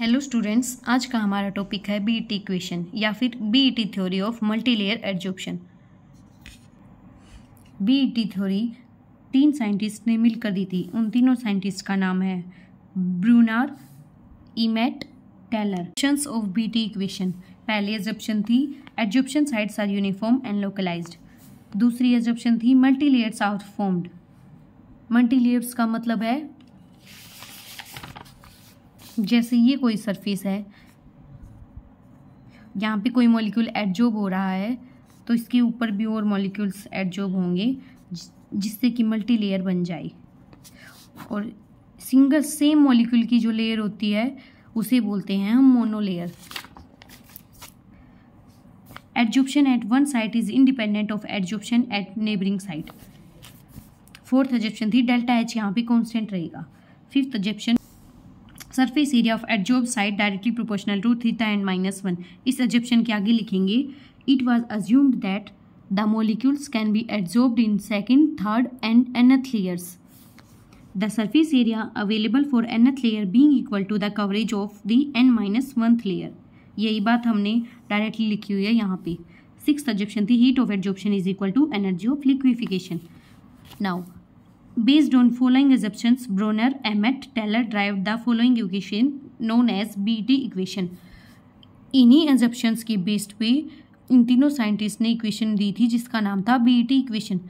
Hello students आज का हमारा टॉपिक है बी टी इक्वेशन या फिर B T theory of multilayer adsorption T theory तीन साइंटिस्ट ने मिलकर दी थी उन तीनों साइंटिस्ट का नाम है Brunauer Emmett Teller options of B T equation पहली एजप्शन थी adsorption sites are uniform and localize दूसरी एजप्शन थी मल्टीलेयर्स आर फॉर्म्ड मल्टीलेयर्स का मतलब है जैसे ये कोई सरफेस है यहाँ पे कोई मॉलिक्यूल एडजॉर्ब हो रहा है तो इसके ऊपर भी और मॉलिक्यूल्स एडजॉर्ब होंगे जिससे कि मल्टी लेयर बन जाए और सिंगल सेम मॉलिक्यूल की जो लेयर होती है उसे बोलते हैं हम monolayer adsorption at one site is independent of adsorption at neighbouring site fourth assumption थी डेल्टा एच यहाँ पे कॉन्स्टेंट रहेगा fifth assumption surface area of adsorb site directly proportional to theta and minus one इस assumption के आगे लिखेंगे it was assumed that the molecules can be adsorbed in second third and nth layers the surface area available for nth layer being equal to the coverage of the N minus th layer यही बात हमने directly लिखी हुई है यहाँ पे six objection थी heat of adsorption is equal to energy of liquefaction now Based on following assumptions, Bronner, Emmett, Teller derived the following equation known as BD equation. इन्हीं assumptions के बेस्ड पे इन तीनों साइंटिस्ट ने इक्वेशन दी थी जिसका नाम था बीईटी इक्वेशन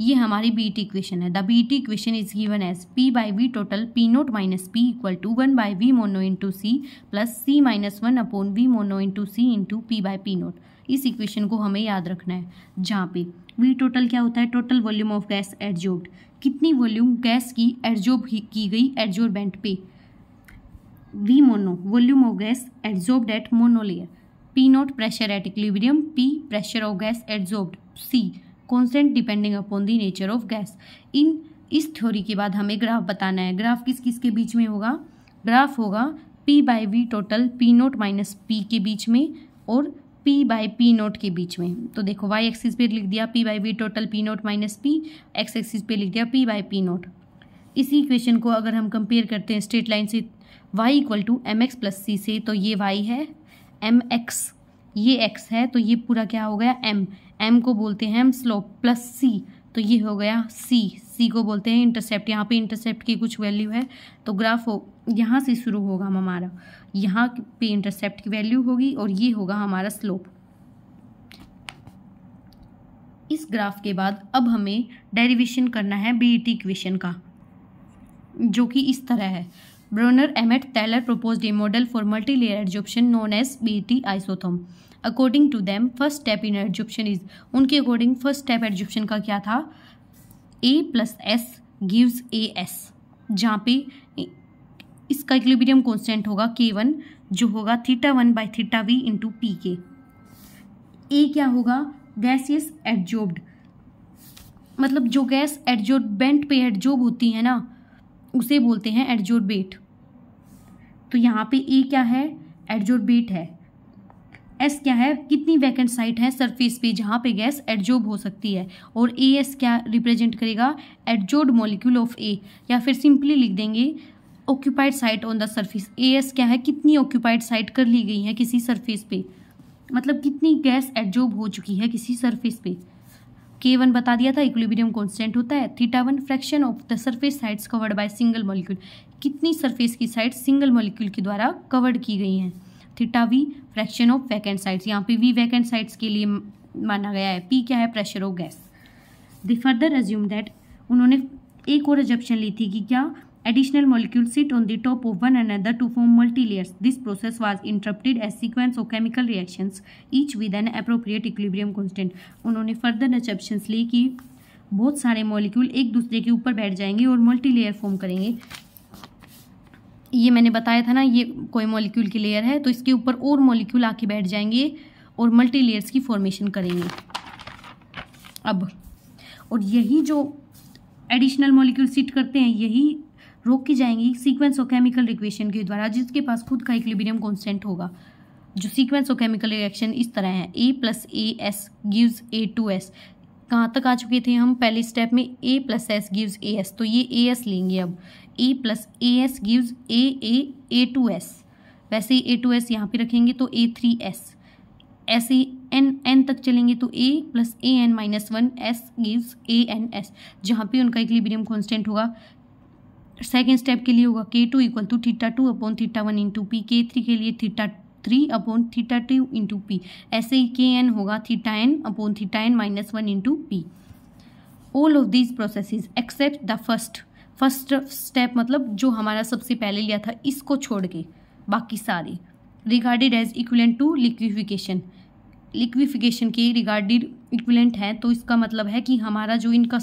ये हमारी बी टी इक्वेशन है the B T equation is given as P by V total P naught minus P equal to one by V mono into C plus C minus one upon V mono into C into P by P naught इस equation को हमें याद रखना है जहाँ पे we total क्या होता है total volume of gas adsorbed कितनी वॉल्यूम गैस की एडजोब की गई एडजोर्बेंट पे V mono volume of gas adsorbed at monolayer P naught pressure at equilibrium P pressure of gas adsorbed C constant depending upon the nature of gas इन इस theory के बाद हमें graph बताना है ग्राफ किस किस के बीच में होगा ग्राफ होगा P by V total P naught minus P के बीच में और पी बाई पी नोट के बीच में तो देखो वाई एक्सिस पे लिख दिया P by V total P naught minus P X axis पे लिख दिया पी बाई पी नोट इसी इक्वेशन को अगर हम कंपेयर करते हैं स्ट्रेट लाइन से y equal to M X plus C से तो ये y है एम एक्स ये एक्स है तो ये पूरा क्या हो गया एम एम को बोलते हैं हम स्लोप प्लस सी तो ये हो गया सी सी को बोलते हैं इंटरसेप्ट यहाँ पे इंटरसेप्ट की कुछ वैल्यू है तो ग्राफ हो यहाँ से शुरू होगा हम हमारा यहाँ पे इंटरसेप्ट की वैल्यू होगी और ये होगा हमारा स्लोप इस ग्राफ के बाद अब हमें डेरिवेशन करना है बी इक्वेशन e का जो कि इस तरह है Brunner Emmett Taylor proposed a model for multilayer adsorption known as BT isotherm. According to them, first step in adsorption is उनके अकॉर्डिंग फर्स्ट स्टेप एडजप्शन का क्या था A plus S gives A S जहाँ पे इसका equilibrium constant होगा के one जो होगा theta one by theta V into P K A क्या होगा गैस इज एडजोब्ड मतलब जो गैस एडजोर्बेंट पे एडजोब होती है ना उसे बोलते हैं एडजोर्बेट तो यहाँ पे ए e क्या है बीट है एस क्या है कितनी वैकेंट साइट है सरफेस पे जहाँ पे गैस एडजोब हो सकती है और ए एस क्या रिप्रेजेंट करेगा एडजोर्ड मॉलिक्यूल ऑफ ए या फिर सिंपली लिख देंगे occupied site on the surface A S क्या है कितनी ऑक्यूपाइड साइट कर ली गई है किसी सरफेस पे मतलब कितनी गैस एडजोब हो चुकी है किसी सरफेस पे के वन बता दिया था इक्विलिब्रियम कांस्टेंट होता है theta one fraction of the surface sites covered by single molecule कितनी सरफेस की साइड सिंगल मॉलिक्यूल के द्वारा कवर्ड की गई हैं theta V fraction of vacant sites यहाँ पे वी वैकेंट साइड्स के लिए माना गया है पी क्या है pressure of gas they further assume that उन्होंने एक और एजप्शन ली थी कि क्या Additional molecules sit on the top of one another to form multilayers. This process was interrupted as sequence of chemical reactions, each with an appropriate equilibrium constant. unhone further assumptions ली कि बहुत सारे molecule एक दूसरे के ऊपर बैठ जाएंगे और मल्टीलेयर form karenge ये मैंने बताया था ना ये कोई मॉलिक्यूल की लेयर है तो इसके ऊपर और मॉलिक्यूल आके बैठ जाएंगे और मल्टी लेयर्स की फॉर्मेशन करेंगे अब और यही जो एडिशनल मॉलिक्यूल सिट करते हैं यही रोक की जाएंगी सीक्वेंस ऑफ केमिकल रिक्वेशन के द्वारा जिसके पास खुद का इक्लिबियम कॉन्स्टेंट होगा जो सीक्वेंस ऑफ केमिकल रिएक्शन इस तरह है A plus A S gives A two S कहाँ तक आ चुके थे हम पहले स्टेप में A plus S gives A S तो ये ए एस लेंगे अब A plus A S gives A A A two S वैसे ही ए टू एस यहाँ पे रखेंगे तो ए थ्री एस ऐसे एन एन तक चलेंगे तो A plus A N minus one S gives A N S जहाँ पे उनका इक्लिब्रियम कॉन्स्टेंट होगा सेकेंड स्टेप के लिए होगा K two equal to theta two upon theta one into P K three के लिए theta three upon theta two into P ऐसे ही के एन होगा theta N upon theta N minus one into P all of these processes except the first first step मतलब जो हमारा सबसे पहले लिया था इसको छोड़ के बाकी सारे regarded as equivalent to liquefaction liquefaction के रिगार्डेड इक्वलेंट है तो इसका मतलब है कि हमारा जो इनका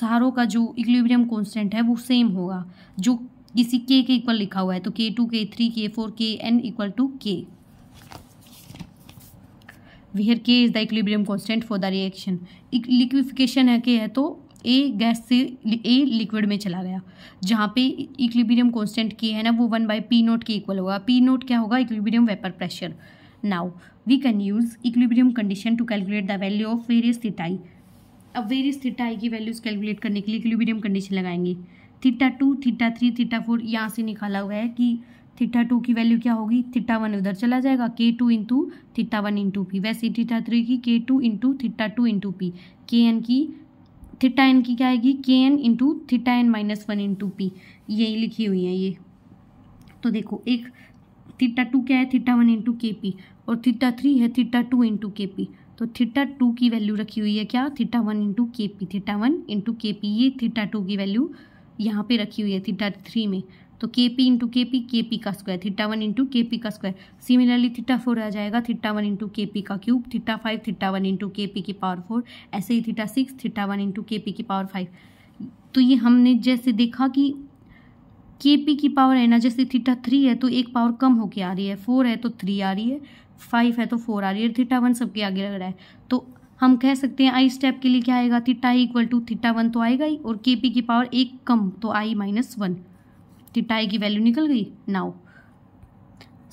सारों का जो इक्विलिब्रियम कॉन्स्टेंट है वो सेम होगा जो किसी के के इक्वल लिखा हुआ है तो के टू के three K four K N equal to K where K is the equilibrium constant for the reaction liquefaction है के है तो ए गैस से ए लिक्विड में चला गया जहाँ पे इक्विलिब्रियम कांस्टेंट के है ना वो one by P naught K equal होगा पी नोट क्या होगा equilibrium vapour pressure now we can use equilibrium condition to calculate the value of various theta i अब वेरियस थीटा आई की वैल्यूज कैलकुलेट करने के लिए क्लूबीडियम कंडीशन लगाएंगे theta two theta three theta four यहाँ से निकाला हुआ है कि थीटा टू की वैल्यू क्या होगी थीटा वन उधर चला जाएगा K two into theta one into P वैसे थीटा थ्री की K two into theta two into P K N की थीटा एन की क्या आएगी K N into theta N minus one into P यही लिखी हुई है ये तो देखो एक थीटा टू क्या है theta one into K P और थीटा थ्री है theta two into K P तो थीटा टू की वैल्यू रखी हुई है क्या theta one into K P theta one into K P ये थीटा टू की वैल्यू यहाँ पे रखी हुई है थीटा थ्री में तो K P into K P K P का square theta one into K P का स्क्वायर सिमिलरली थीटा फोर आ जाएगा theta one into K P का cube theta five theta one into K P की power four ऐसे ही theta six theta one into K P की power five तो ये हमने जैसे देखा कि के पी की पावर है ना जैसे थीटा थ्री है तो एक पावर कम होके आ रही है फोर है तो थ्री आ रही है फाइव है तो फोर आ रही है थीटा वन सबके आगे लग रहा है तो हम कह सकते हैं आई स्टेप के लिए क्या आएगा theta equal to theta one तो आएगा ही और के पी की पावर एक कम तो I minus one theta I की वैल्यू निकल गई now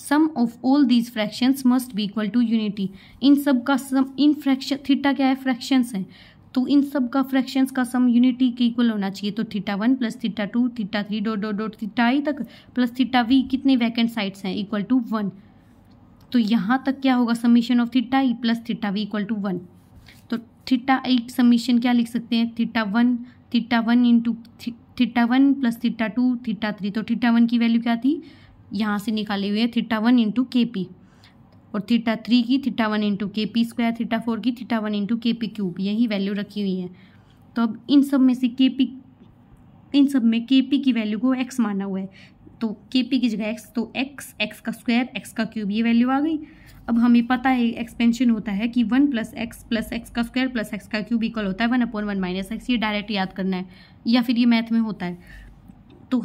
sum of all these fractions must be equal to unity इन सब का सम इन फ्रैक्शन थीटा क्या है फ्रैक्शंस हैं तो इन सब का फ्रैक्शंस का सम यूनिटी के इक्वल होना चाहिए तो theta one plus theta two theta three dot dot dot theta I तक प्लस थीटा वी कितने वैकेंट साइड्स हैं इक्वल टू वन तो यहाँ तक क्या होगा summation of theta E plus theta V equal to one तो थीटा एट समीशन क्या लिख सकते हैं theta one theta one into theta one plus theta two theta three तो थीटा वन की वैल्यू क्या थी यहाँ से निकाली हुई है theta one into K P और थीटा थ्री की theta one into K P square theta four की theta one into K P cube यही वैल्यू रखी हुई है तो अब इन सब में से के पी इन सब में के पी की वैल्यू को एक्स माना हुआ है तो के पी की जगह एक्स तो एक्स एक्स का स्क्वायर एक्स का क्यूब ये वैल्यू आ गई अब हमें पता है एक्सपेंशन होता है कि one plus X plus X का स्क्वायर प्लस एक्स का क्यूब इक्वल होता है one upon one minus X ये डायरेक्ट याद करना है या फिर ये मैथ में होता है तो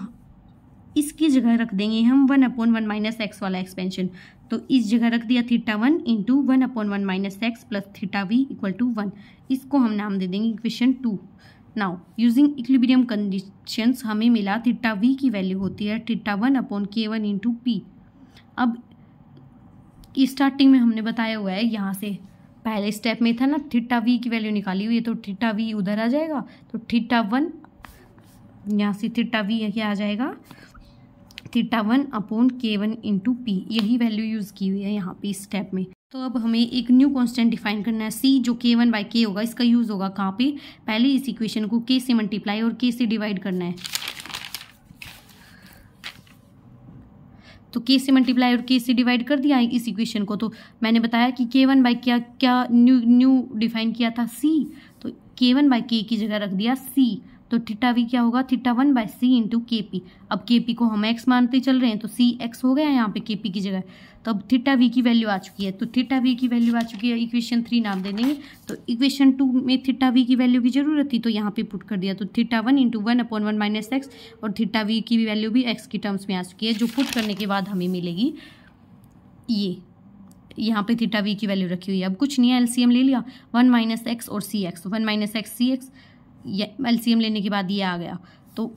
इसकी जगह रख देंगे हम one upon one minus X वाला एक्सपेंशन तो इस जगह रख दिया theta one into one upon one minus X plus theta V equal to one इसको हम नाम दे देंगे equation two now using equilibrium conditions हमें मिला थीटा वी की वैल्यू होती है theta one upon K one into P अब स्टार्टिंग में हमने बताया हुआ है यहाँ से पहले स्टेप में था ना थीटा वी की वैल्यू निकाली हुई है तो थीटा वी उधर आ जाएगा तो थीटा वन यहाँ से थीटा वी क्या आ जाएगा theta one upon K one into P यही वैल्यू यूज़ की हुई है यहाँ पे स्टेप में तो अब हमें एक न्यू कांस्टेंट डिफाइन करना है सी जो के वन बाई के होगा इसका यूज़ होगा कहाँ पे पहले इस इक्वेशन को के से मल्टीप्लाई और के से डिवाइड करना है तो के से मल्टीप्लाई और के से डिवाइड कर दिया इस इक्वेशन को तो मैंने बताया कि के वन बाई क्या क्या न्यू न्यू डिफाइन किया था सी तो के वन बाई के की जगह रख दिया सी तो थीटा वी क्या होगा theta one by C into K P अब के पी को हम एक्स मानते चल रहे हैं तो सी एक्स हो गया यहाँ पे के पी की जगह तो अब थीटा वी की वैल्यू आ चुकी है तो थीटा वी की वैल्यू आ चुकी है इक्वेशन थ्री नाम दे देंगे तो इक्वेशन टू में थीटा वी की वैल्यू की जरूरत थी तो यहाँ पे पुट कर दिया तो theta one into one upon one minus X और थीटा वी की वैल्यू भी एक्स की टर्म्स में आ चुकी है जो पुट करने के बाद हमें मिलेगी ये यहाँ पे थीटा वी की वैल्यू रखी हुई है अब कुछ नहीं है एलसीएम ले लिया वन माइनस एक्स और C X one minus X C X LCM लेने के बाद ये आ गया तो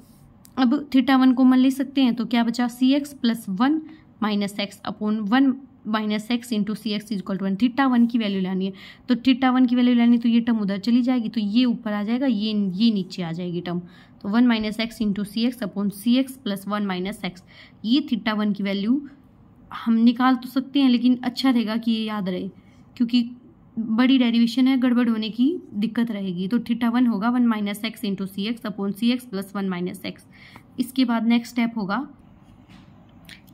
अब थीटा वन मन ले सकते हैं तो क्या बचा C X plus one minus X upon one minus X into C X equal to one theta one की वैल्यू लानी है तो थीटा वन की वैल्यू लानी तो ये टर्म उधर चली जाएगी तो ये ऊपर आ जाएगा ये ये नीचे आ जाएगी टर्म तो one minus X into C X upon C X plus one minus X ये थीटा वन की वैल्यू हम निकाल तो सकते हैं लेकिन अच्छा रहेगा कि ये याद रहे क्योंकि बड़ी डेरिवेशन है गड़बड़ होने की दिक्कत रहेगी तो थीटा वन होगा one minus X into C X upon C X plus one minus X इसके बाद नेक्स्ट स्टेप होगा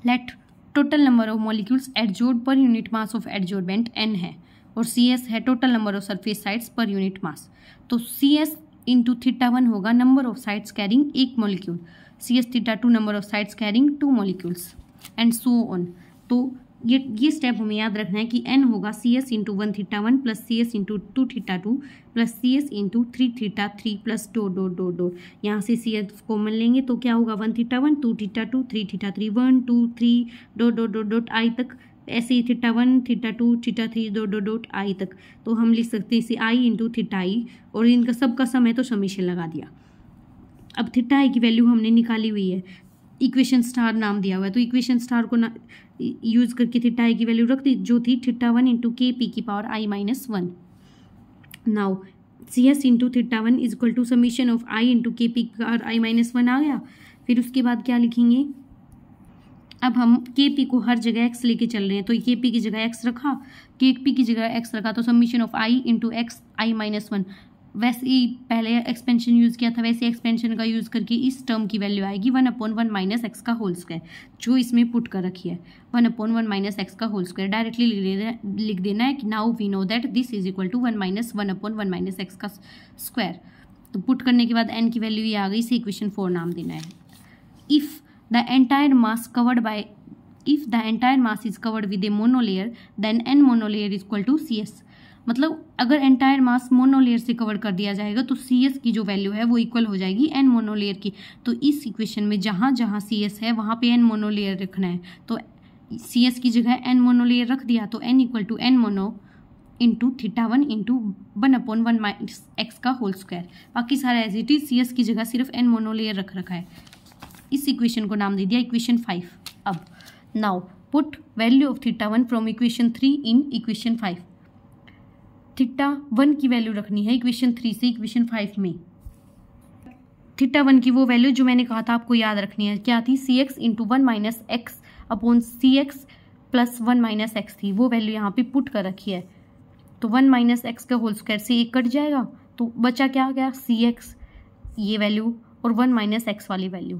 let total number of molecules adsorbed per unit mass of adsorbent N है और सी एस है total number of surface sites per unit mass तो C S into theta one होगा number of sites carrying एक molecule C S theta two number of sites carrying two molecules and so on तो ये ये step हमें याद रखना है कि एन होगा C S into one theta one plus C S into two theta two plus C S into three theta three plus dot dot dot dot यहाँ से सी एस कॉमन लेंगे तो क्या होगा one theta one two theta two three theta three one two three dot dot dot dot I तक ऐसे ही theta one theta two theta three dot dot dot I तक तो हम लिख सकते हैं इसे आई इंटू थीटा आई और इनका सबका समय तो समीशन लगा दिया अब थीटा आई की वैल्यू हमने निकाली हुई है इक्वेशन स्टार नाम दिया हुआ है तो इक्वेशन स्टार को यूज़ करके थिट्टा आई की वैल्यू रख दी जो थी theta one into K P की power I minus one now C S into theta one is equal to summation of I into K P और आई माइनस वन आ गया फिर उसके बाद क्या लिखेंगे अब हम के पी को हर जगह एक्स लेके चल रहे हैं तो के पी की जगह एक्स रखा के पी की जगह एक्स रखा तो summation of I into X I minus one वैसे ही पहले एक्सपेंशन यूज़ किया था वैसे एक्सपेंशन का यूज़ करके इस टर्म की वैल्यू आएगी one upon one minus X का होल स्क्वायर जो इसमें पुट कर रखी है one upon one minus X का होल स्क्वायर डायरेक्टली लिख देना लिख देना है कि now we know that this is equal to one minus one upon one minus X का स्क्वायर तो पुट करने के बाद एन की वैल्यू ये आ गई इसे इक्वेशन फोर नाम देना है if the entire mass covered by if the entire mass is covered with a monolayer then N monolayer is equal to C S मतलब अगर एंटायर मास मोनोलेयर से कवर कर दिया जाएगा तो सी एस की जो वैल्यू है वो इक्वल हो जाएगी एन मोनोलेयर की तो इस इक्वेशन में जहाँ जहाँ सी एस है वहाँ पे एन मोनोलेयर रखना है तो सी एस की जगह एन मोनोलेयर रख दिया तो N equal to N mono into theta one into one upon one minus X का होल स्क्वायर बाकी सारा as it is C S की जगह सिर्फ एन मोनोलेयर रख रखा है इस इक्वेशन को नाम दे दिया इक्वेशन फाइव अब now put value of theta one from equation three in equation five theta one की वैल्यू रखनी है इक्वेशन थ्री से इक्वेशन फाइव में थीटा वन की वो वैल्यू जो मैंने कहा था आपको याद रखनी है क्या थी C X into one minus X upon C X plus one minus X थी वो वैल्यू यहाँ पे पुट कर रखी है तो वन माइनस एक्स का होल स्क्वायर से एक कट जाएगा तो बचा क्या गया सी एक्स ये वैल्यू और वन माइनस एक्स वाली वैल्यू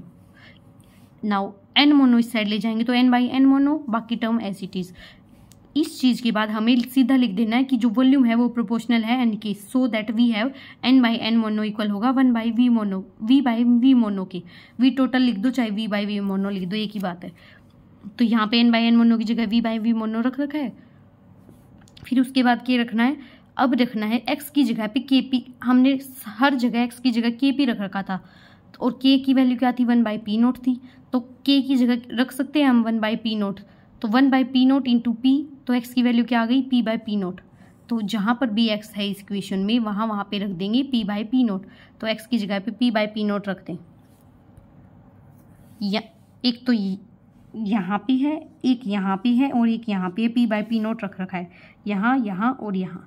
नाउ एन मोनो इस साइड ले जाएंगे तो एन बाई एन मोनो बाकी टर्म एज इट इज़ इस चीज़ के बाद हमें सीधा लिख देना है कि जो वॉल्यूम है वो प्रोपोर्शनल है एन के so that we have N by N mono equal होगा one by V mono V by V mono के वी टोटल लिख दो चाहे वी बाई वी मोनो लिख दो एक ही बात है तो यहाँ पे एन बाई एन मोनो की जगह वी बाई वी मोनो रख रखा है फिर उसके बाद के रखना है अब रखना है एक्स की जगह पे के पी हमने हर जगह एक्स की जगह के पी रख रखा था तो और के की वैल्यू क्या थी वन बाई पी नोट थी तो के की जगह रख सकते हैं हम वन बाई पी नोट तो one by P naught into P तो एक्स की वैल्यू क्या आ गई पी बाई पी नोट तो जहाँ पर बी एक्स है इस इक्वेशन में वहाँ वहाँ पे रख देंगे पी बाई पी नोट तो एक्स की जगह पे पी बाई पी नोट रख दें एक तो यहाँ पे है एक यहाँ पे है और एक यहाँ पे है पी बाई पी नोट रख रखा है यहाँ यहाँ और यहाँ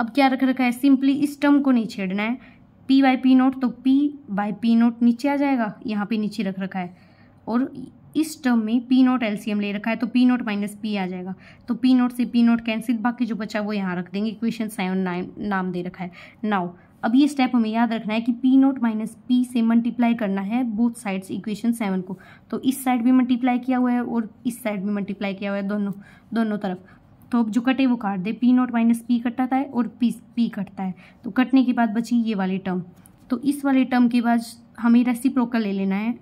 अब क्या रख रखा है सिंपली इस टर्म को नहीं छेड़ना है पी बाई पी नोट तो पी बाई पी नोट नीचे आ जाएगा यहाँ पे नीचे रख रखा है और इस टर्म में पी नोट एल्सियम ले रखा है तो पी नोट माइनस पी आ जाएगा तो पी नोट से पी नोट कैंसिल बाकी जो बचा वो यहाँ रख देंगे इक्वेशन सेवन नाम नाम दे रखा है नाउ अब ये स्टेप हमें याद रखना है कि पी नोट माइनस पी से मल्टीप्लाई करना है बोथ साइड्स इक्वेशन सेवन को तो इस साइड भी मल्टीप्लाई किया हुआ है और इस साइड भी मल्टीप्लाई किया हुआ है दोनों दोनों तरफ तो अब जो कटे वो काट दे पी नोट माइनस पी कटाता है और पी पी कटता है तो कटने के बाद बची ये वाली टर्म तो इस वाले टर्म के बाद हमें रेसिप्रोकल ले लेना है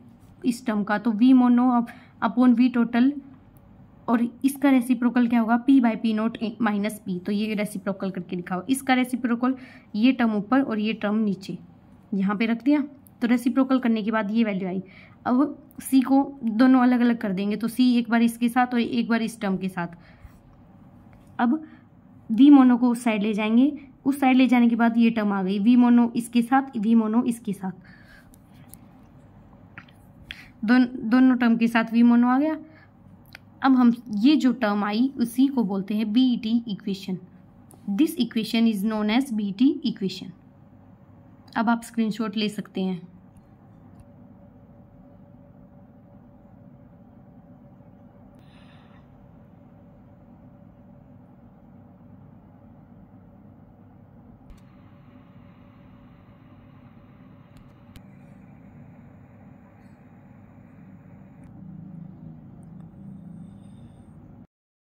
इस टर्म का तो V mono upon V total और इसका रेसिप्रोकल क्या होगा P by P naught minus P तो ये रेसिप्रोकल करके लिखा हुआ इसका रेसिप्रोकल ये टर्म ऊपर और ये टर्म नीचे यहाँ पे रख दिया तो रेसिप्रोकल करने के बाद ये वैल्यू आई अब सी को दोनों अलग अलग कर देंगे तो सी एक बार इसके साथ और एक बार इस टर्म के साथ अब वी मोनो को उस साइड ले जाएंगे उस साइड ले जाने के बाद ये टर्म आ गई वी मोनो इसके साथ वी मोनो इसके साथ दोन, दोनों टर्म के साथ वी मोनो आ गया अब हम ये जो टर्म आई उसी को बोलते हैं B T equation this equation is known as B T equation अब आप स्क्रीनशॉट ले सकते हैं